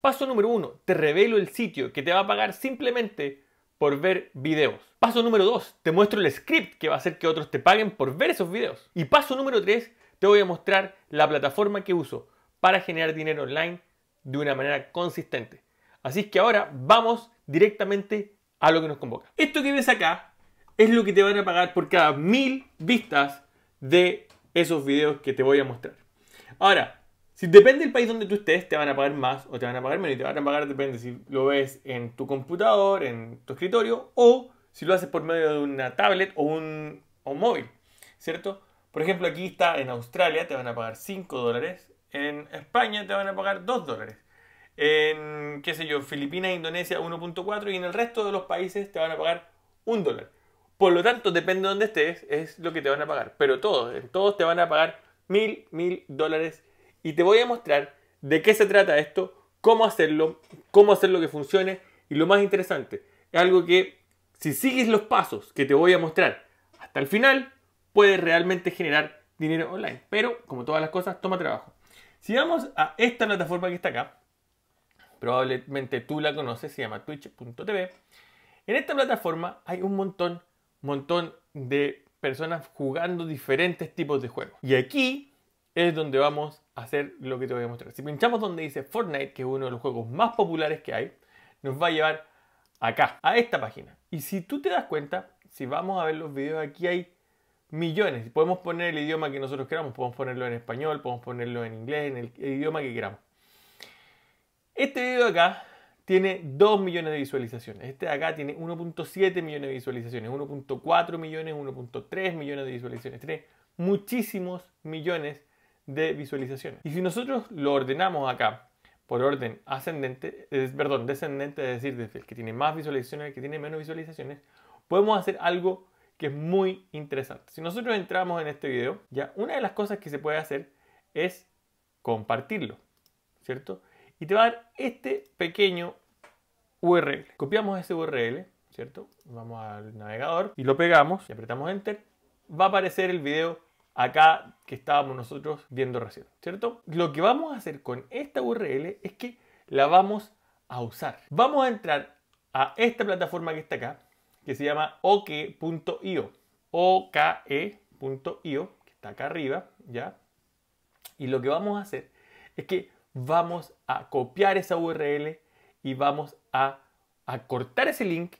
Paso número uno, te revelo el sitio que te va a pagar simplemente por ver videos. Paso número 2, te muestro el script que va a hacer que otros te paguen por ver esos videos. Y paso número 3, te voy a mostrar la plataforma que uso para generar dinero online de una manera consistente. Así que ahora vamos directamente a lo que nos convoca. Esto que ves acá es lo que te van a pagar por cada mil vistas de esos videos que te voy a mostrar. Ahora, si depende del país donde tú estés, te van a pagar más o te van a pagar menos. Y te van a pagar, depende si lo ves en tu computador, en tu escritorio o si lo haces por medio de una tablet o un, móvil, ¿cierto? Por ejemplo, aquí está en Australia, te van a pagar 5 dólares. En España te van a pagar 2 dólares. En, qué sé yo, Filipinas, Indonesia 1.4 y en el resto de los países te van a pagar 1 dólar. Por lo tanto, depende de donde estés, es lo que te van a pagar. Pero todos, en todos te van a pagar mil, mil dólares y te voy a mostrar de qué se trata esto, cómo hacerlo, cómo hacerlo que funcione y lo más interesante, es algo que si sigues los pasos que te voy a mostrar hasta el final, puedes realmente generar dinero online. Pero como todas las cosas, toma trabajo. Si vamos a esta plataforma que está acá, probablemente tú la conoces, se llama twitch.tv. En esta plataforma hay un montón, montón de personas jugando diferentes tipos de juegos. Y aquí es donde vamos hacer lo que te voy a mostrar. Si pinchamos donde dice Fortnite, que es uno de los juegos más populares que hay, nos va a llevar acá, a esta página. Y si tú te das cuenta, si vamos a ver los videos, aquí hay millones. Podemos poner el idioma que nosotros queramos, podemos ponerlo en español, podemos ponerlo en inglés, en el, idioma que queramos. Este video de acá tiene 2 millones de visualizaciones. Este de acá tiene 1.7 millones de visualizaciones, 1.4 millones, 1.3 millones de visualizaciones. Tiene muchísimos millones de visualizaciones. Y si nosotros lo ordenamos acá por orden ascendente, es, perdón, descendente, es decir, desde el que tiene más visualizaciones al que tiene menos visualizaciones, podemos hacer algo que es muy interesante. Si nosotros entramos en este video, ya una de las cosas que se puede hacer es compartirlo, ¿cierto? Y te va a dar este pequeño URL. Copiamos ese URL, ¿cierto? Vamos al navegador y lo pegamos y apretamos Enter. Va a aparecer el video acá que estábamos nosotros viendo recién, ¿cierto? Lo que vamos a hacer con esta URL es que la vamos a usar. Vamos a entrar a esta plataforma que está acá, que se llama oke.io, oke.io, que está acá arriba, ¿ya? Y lo que vamos a hacer es que vamos a copiar esa URL y vamos a, a cortar ese link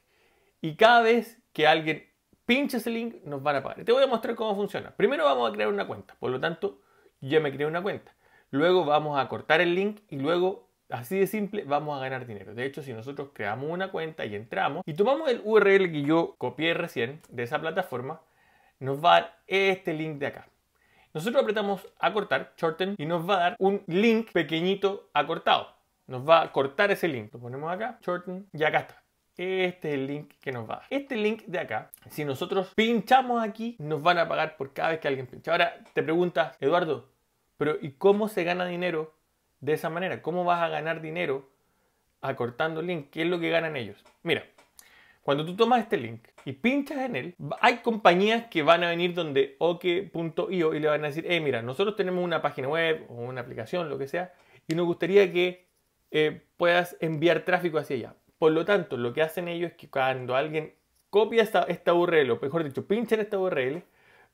y cada vez que alguien pinche ese link, nos van a pagar. Te voy a mostrar cómo funciona. Primero vamos a crear una cuenta, por lo tanto, ya me creé una cuenta. Luego vamos a cortar el link y luego, así de simple, vamos a ganar dinero. De hecho, si nosotros creamos una cuenta y entramos y tomamos el URL que yo copié recién de esa plataforma, nos va a dar este link de acá. Nosotros apretamos a cortar, shorten, y nos va a dar un link pequeñito acortado. Nos va a cortar ese link. Lo ponemos acá, shorten, y acá está. Este es el link que nos va Este link de acá, si nosotros pinchamos aquí, nos van a pagar por cada vez que alguien pincha. Ahora te preguntas, Eduardo, pero ¿y cómo se gana dinero de esa manera? ¿Cómo vas a ganar dinero acortando el link? ¿Qué es lo que ganan ellos? Mira, cuando tú tomas este link y pinchas en él, hay compañías que van a venir donde oke.io y le van a decir, eh, mira, nosotros tenemos una página web o una aplicación, lo que sea, y nos gustaría que eh, puedas enviar tráfico hacia allá. Por lo tanto, lo que hacen ellos es que cuando alguien copia esta, esta URL, o mejor dicho, en esta URL,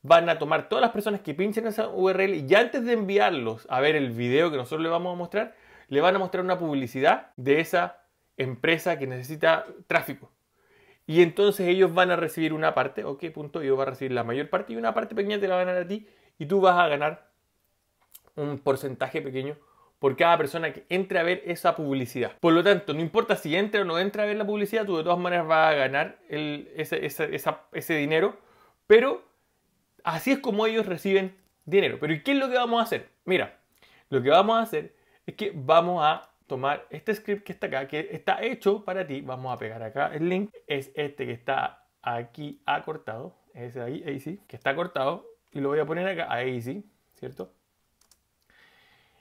van a tomar todas las personas que pinchen esa URL y antes de enviarlos a ver el video que nosotros le vamos a mostrar, le van a mostrar una publicidad de esa empresa que necesita tráfico. Y entonces ellos van a recibir una parte, ok, punto, yo voy a recibir la mayor parte y una parte pequeña te la van a dar a ti y tú vas a ganar un porcentaje pequeño por cada persona que entre a ver esa publicidad. Por lo tanto, no importa si entra o no entra a ver la publicidad, tú de todas maneras vas a ganar ese, dinero, pero así es como ellos reciben dinero. Pero qué es lo que vamos a hacer? Mira, lo que vamos a hacer es que vamos a tomar este script que está acá, que está hecho para ti. Vamos a pegar acá el link. Es este que está aquí acortado. Ese ahí, ahí sí, que está cortado. Y lo voy a poner acá, ahí sí, ¿cierto?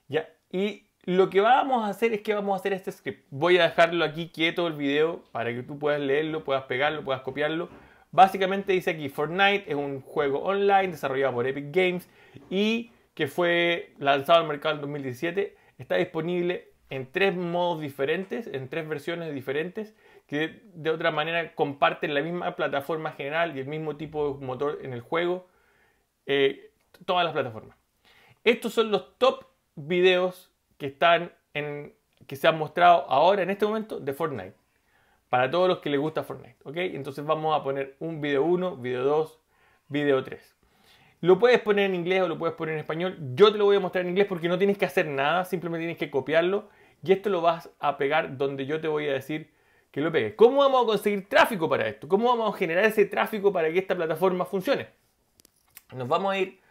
Ya, y lo que vamos a hacer es que vamos a hacer este script. Voy a dejarlo aquí quieto el video para que tú puedas leerlo, puedas pegarlo, puedas copiarlo. Básicamente dice aquí Fortnite es un juego online desarrollado por Epic Games y que fue lanzado al mercado en 2017. Está disponible en tres modos diferentes, en tres versiones diferentes, que de otra manera comparten la misma plataforma general y el mismo tipo de motor en el juego, eh, todas las plataformas. Estos son los top videos que están en que se han mostrado ahora en este momento de Fortnite. Para todos los que les gusta Fortnite, ¿ok? Entonces vamos a poner un video 1, video 2, video 3. Lo puedes poner en inglés o lo puedes poner en español. Yo te lo voy a mostrar en inglés porque no tienes que hacer nada, simplemente tienes que copiarlo y esto lo vas a pegar donde yo te voy a decir que lo pegues. ¿Cómo vamos a conseguir tráfico para esto? ¿Cómo vamos a generar ese tráfico para que esta plataforma funcione? Nos vamos a ir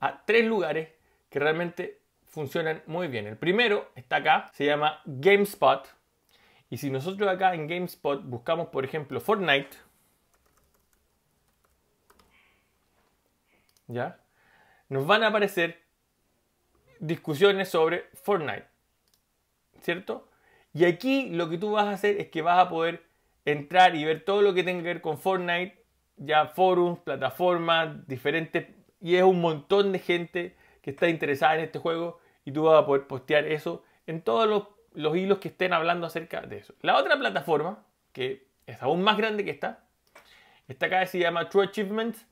a tres lugares que realmente funcionan muy bien. El primero está acá, se llama GameSpot. Y si nosotros acá en GameSpot buscamos, por ejemplo, Fortnite, ¿ya? Nos van a aparecer discusiones sobre Fortnite, ¿cierto? Y aquí lo que tú vas a hacer es que vas a poder entrar y ver todo lo que tenga que ver con Fortnite, ya forums, plataformas, diferentes, y es un montón de gente está interesada en este juego y tú vas a poder postear eso en todos los, hilos que estén hablando acerca de eso. La otra plataforma, que es aún más grande que esta, está acá se llama True Achievements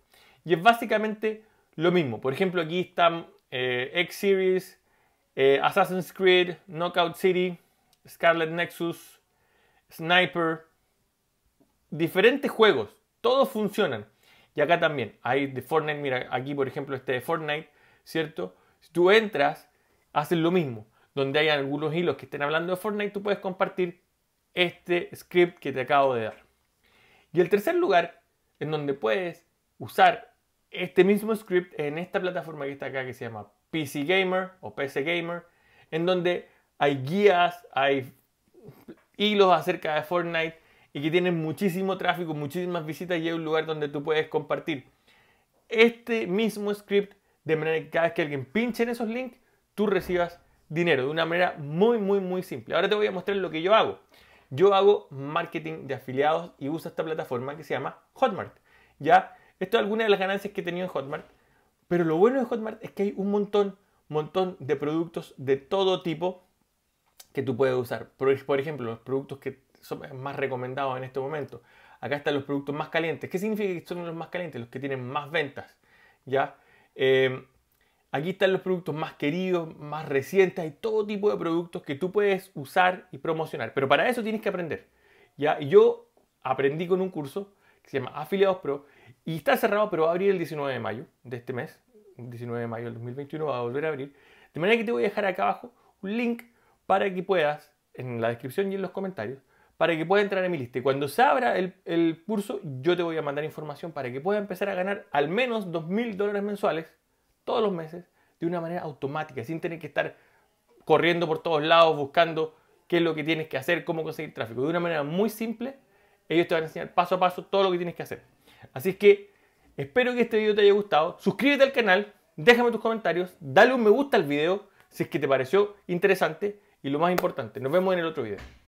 y es básicamente lo mismo. Por ejemplo, aquí están eh, X-Series, eh, Assassin's Creed, Knockout City, Scarlet Nexus, Sniper, diferentes juegos, todos funcionan. Y acá también, hay de Fortnite, mira, aquí por ejemplo este de Fortnite, ¿cierto? Si tú entras, haces lo mismo. Donde hay algunos hilos que estén hablando de Fortnite, tú puedes compartir este script que te acabo de dar. Y el tercer lugar en donde puedes usar este mismo script en esta plataforma que está acá que se llama PC Gamer o PC Gamer, en donde hay guías, hay hilos acerca de Fortnite y que tienen muchísimo tráfico, muchísimas visitas y es un lugar donde tú puedes compartir. Este mismo script de manera que cada vez que alguien pinche en esos links, tú recibas dinero de una manera muy, muy, muy simple. Ahora te voy a mostrar lo que yo hago. Yo hago marketing de afiliados y uso esta plataforma que se llama Hotmart. Ya, esto es alguna de las ganancias que he tenido en Hotmart. Pero lo bueno de Hotmart es que hay un montón, montón de productos de todo tipo que tú puedes usar. Por, por ejemplo, los productos que son más recomendados en este momento. Acá están los productos más calientes. ¿Qué significa que son los más calientes? Los que tienen más ventas. ¿Ya? Em, aquí están los productos más queridos, más recientes, hay todo tipo de productos que tú puedes usar y promocionar, pero para eso tienes que aprender. ¿ya? Yo aprendí con un curso que se llama Afiliados Pro y está cerrado, pero va a abrir el 19 de mayo de este mes, 19 de mayo del 2021 va a volver a abrir. De manera que te voy a dejar acá abajo un link para que puedas, en la descripción y en los comentarios, para que pueda entrar en mi lista. cuando se abra el, curso, yo te voy a mandar información para que puedas empezar a ganar al menos 2.000 dólares mensuales todos los meses de una manera automática, sin tener que estar corriendo por todos lados buscando qué es lo que tienes que hacer, cómo conseguir tráfico. De una manera muy simple, ellos te van a enseñar paso a paso todo lo que tienes que hacer. Así es que espero que este video te haya gustado. Suscríbete al canal, déjame tus comentarios, dale un me gusta al video si es que te pareció interesante y lo más importante, nos vemos en el otro video.